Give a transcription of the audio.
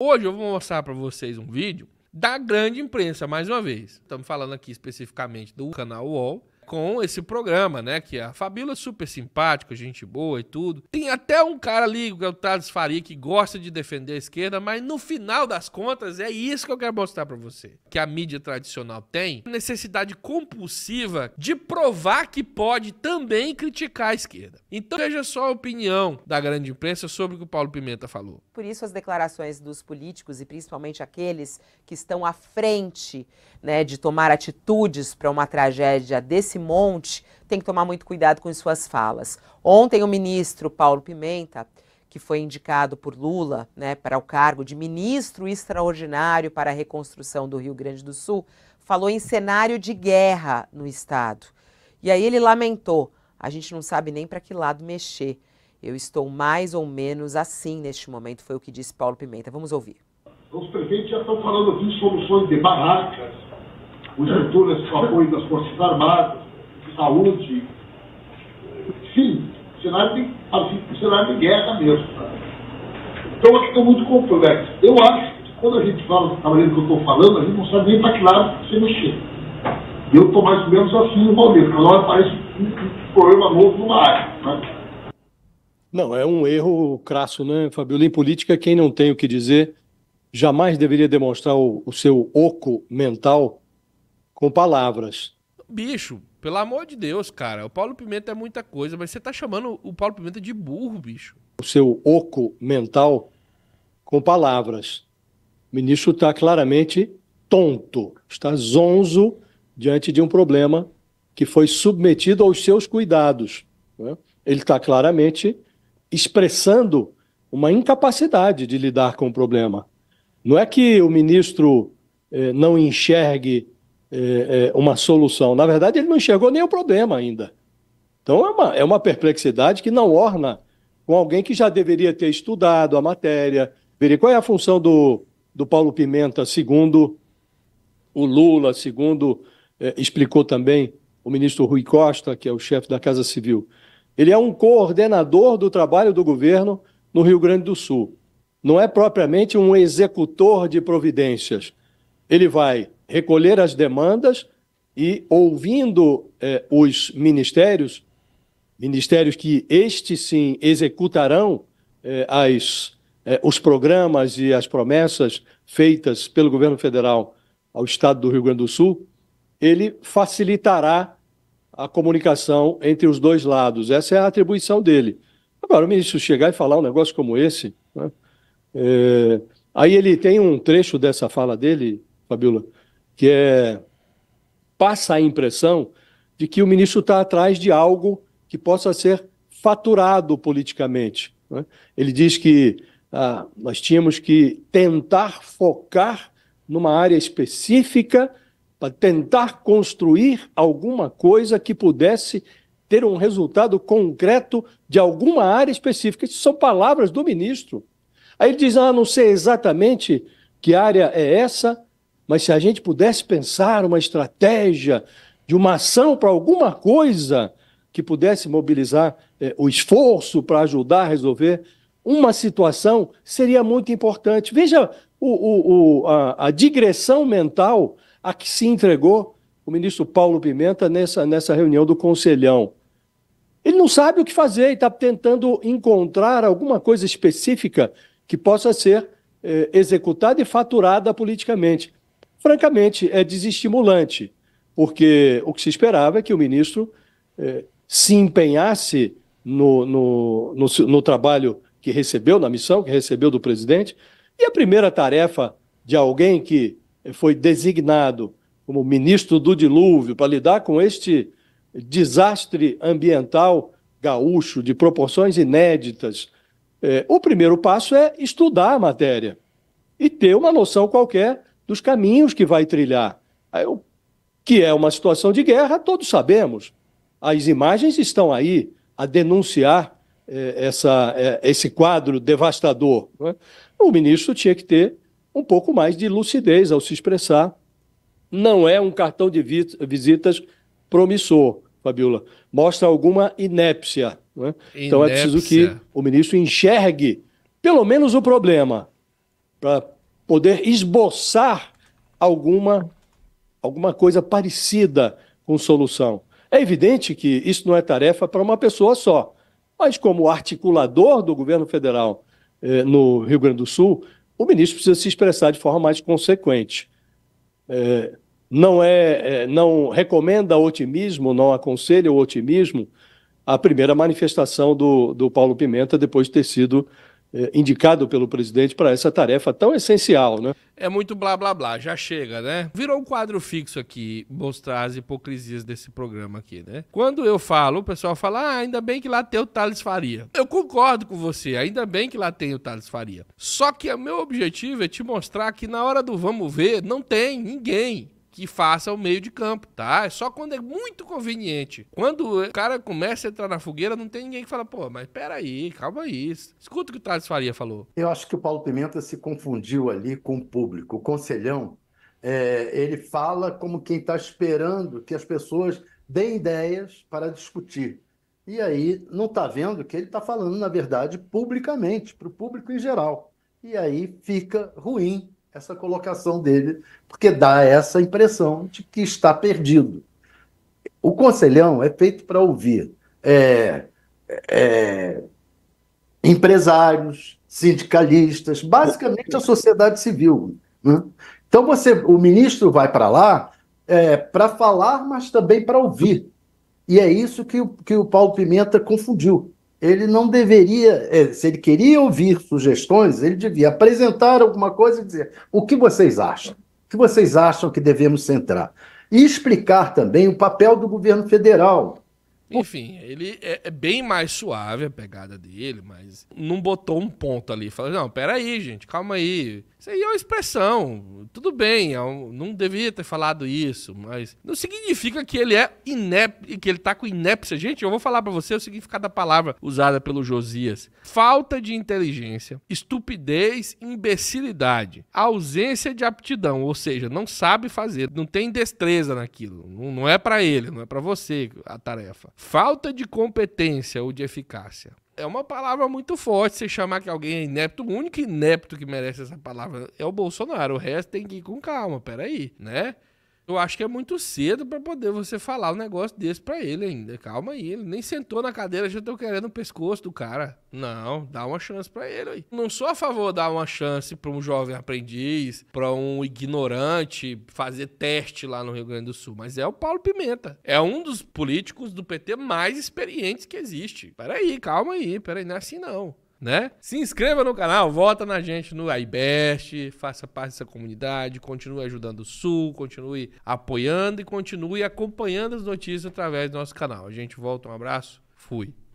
Hoje eu vou mostrar para vocês um vídeo da grande imprensa, mais uma vez. Estamos falando aqui especificamente do canal UOL, com esse programa, né? Que é a Fabíola é super simpática, gente boa e tudo. Tem até um cara ali, que é o Tades Faria, que gosta de defender a esquerda, mas no final das contas é isso que eu quero mostrar para você. Que a mídia tradicional tem necessidade compulsiva de provar que pode também criticar a esquerda. Então veja só a opinião da grande imprensa sobre o que o Paulo Pimenta falou. Por isso as declarações dos políticos e principalmente aqueles que estão à frente, né, de tomar atitudes para uma tragédia desse esse monte tem que tomar muito cuidado com suas falas. Ontem o ministro Paulo Pimenta, que foi indicado por Lula né, para o cargo de ministro extraordinário para a reconstrução do Rio Grande do Sul, falou em cenário de guerra no Estado. E aí ele lamentou: a gente não sabe nem para que lado mexer. Eu estou mais ou menos assim neste momento, foi o que disse Paulo Pimenta. Vamos ouvir. Os prefeitos já estão falando aqui de soluções de barracas, os estruturas com apoio das Forças Armadas saúde, sim, cenário de, assim, cenário de guerra mesmo. Então é estou tá muito complexo. Eu acho que quando a gente fala tá da maneira que eu estou falando, a gente não sabe nem para que lado você mexer. E eu estou mais ou menos assim no Valdeiro, cada hora aparece um problema novo numa área. Né? Não, é um erro crasso, né, Fabiola? Em política, quem não tem o que dizer jamais deveria demonstrar o, o seu oco mental com palavras. Bicho, pelo amor de Deus, cara. O Paulo Pimenta é muita coisa, mas você tá chamando o Paulo Pimenta de burro, bicho. O seu oco mental com palavras. O ministro está claramente tonto, está zonzo diante de um problema que foi submetido aos seus cuidados. Né? Ele está claramente expressando uma incapacidade de lidar com o problema. Não é que o ministro eh, não enxergue é, é, uma solução. Na verdade, ele não enxergou nem o problema ainda. Então, é uma, é uma perplexidade que não orna com alguém que já deveria ter estudado a matéria. ver qual é a função do, do Paulo Pimenta, segundo o Lula, segundo é, explicou também o ministro Rui Costa, que é o chefe da Casa Civil. Ele é um coordenador do trabalho do governo no Rio Grande do Sul. Não é propriamente um executor de providências. Ele vai recolher as demandas e, ouvindo eh, os ministérios, ministérios que estes sim executarão eh, as, eh, os programas e as promessas feitas pelo governo federal ao estado do Rio Grande do Sul, ele facilitará a comunicação entre os dois lados. Essa é a atribuição dele. Agora, o ministro chegar e falar um negócio como esse. Né? É... aí ele tem um trecho dessa fala dele, Fabiola, que é passa a impressão de que o ministro está atrás de algo que possa ser faturado politicamente. Né? Ele diz que ah, nós tínhamos que tentar focar numa área específica para tentar construir alguma coisa que pudesse ter um resultado concreto de alguma área específica. Isso são palavras do ministro. Aí ele diz: ah, não sei exatamente que área é essa, mas se a gente pudesse pensar uma estratégia de uma ação para alguma coisa que pudesse mobilizar eh, o esforço para ajudar a resolver uma situação, seria muito importante. Veja o, o, o, a, a digressão mental a que se entregou o ministro Paulo Pimenta nessa, nessa reunião do Conselhão. Ele não sabe o que fazer e está tentando encontrar alguma coisa específica que possa ser eh, executada e faturada politicamente francamente, é desestimulante, porque o que se esperava é que o ministro eh, se empenhasse no, no, no, no trabalho que recebeu, na missão que recebeu do presidente, e a primeira tarefa de alguém que foi designado como ministro do dilúvio para lidar com este desastre ambiental gaúcho de proporções inéditas, é, o primeiro passo é estudar a matéria e ter uma noção qualquer dos caminhos que vai trilhar. Eu, que é uma situação de guerra, todos sabemos. As imagens estão aí a denunciar eh, essa, eh, esse quadro devastador. Né? O ministro tinha que ter um pouco mais de lucidez ao se expressar. Não é um cartão de visitas promissor, Fabiola. Mostra alguma inépcia. Né? inépcia. Então é preciso que o ministro enxergue pelo menos o problema para poder esboçar alguma, alguma coisa parecida com solução. É evidente que isso não é tarefa para uma pessoa só, mas como articulador do governo federal eh, no Rio Grande do Sul, o ministro precisa se expressar de forma mais consequente. Eh, não é, eh, não recomenda otimismo, não aconselha o otimismo. A primeira manifestação do, do Paulo Pimenta depois de ter sido é, indicado pelo presidente para essa tarefa tão essencial, né? É muito blá blá blá, já chega, né? Virou um quadro fixo aqui mostrar as hipocrisias desse programa aqui, né? Quando eu falo, o pessoal fala: "Ah, ainda bem que lá tem o Thales Faria". Eu concordo com você, ainda bem que lá tem o Thales Faria. Só que o meu objetivo é te mostrar que na hora do vamos ver, não tem ninguém que faça o meio de campo, tá? É só quando é muito conveniente. Quando o cara começa a entrar na fogueira, não tem ninguém que fala, pô, mas peraí, calma aí. Escuta o que o Tales Faria falou. Eu acho que o Paulo Pimenta se confundiu ali com o público. O conselhão, é, ele fala como quem está esperando que as pessoas deem ideias para discutir. E aí não está vendo que ele está falando, na verdade, publicamente, para o público em geral. E aí fica ruim essa colocação dele, porque dá essa impressão de que está perdido. O conselhão é feito para ouvir é, é, empresários, sindicalistas, basicamente a sociedade civil. Né? Então você, o ministro vai para lá é, para falar, mas também para ouvir. E é isso que, que o Paulo Pimenta confundiu ele não deveria, é, se ele queria ouvir sugestões, ele devia apresentar alguma coisa e dizer o que vocês acham, o que vocês acham que devemos centrar. E explicar também o papel do governo federal. Enfim, ele é, é bem mais suave a pegada dele, mas não botou um ponto ali. Falou, não, peraí, gente, calma aí. Isso aí é uma expressão. Tudo bem, é não devia ter falado isso, mas não significa que ele é inep, que ele tá com inépcia. Gente, eu vou falar para você o significado da palavra usada pelo Josias: falta de inteligência, estupidez, imbecilidade, ausência de aptidão, ou seja, não sabe fazer, não tem destreza naquilo. Não, é para ele, não é para você a tarefa. Falta de competência ou de eficácia é uma palavra muito forte você chamar que alguém é inepto. O único inepto que merece essa palavra é o Bolsonaro. O resto tem que ir com calma, peraí, né? Eu acho que é muito cedo para poder você falar um negócio desse para ele ainda. Calma aí, ele nem sentou na cadeira, já tô querendo o pescoço do cara. Não, dá uma chance para ele aí. Não sou a favor de dar uma chance para um jovem aprendiz, para um ignorante fazer teste lá no Rio Grande do Sul, mas é o Paulo Pimenta. É um dos políticos do PT mais experientes que existe. Peraí, calma aí, peraí, não é assim não né? Se inscreva no canal, vota na gente no iBest, faça parte dessa comunidade, continue ajudando o Sul, continue apoiando e continue acompanhando as notícias através do nosso canal. A gente volta, um abraço, fui.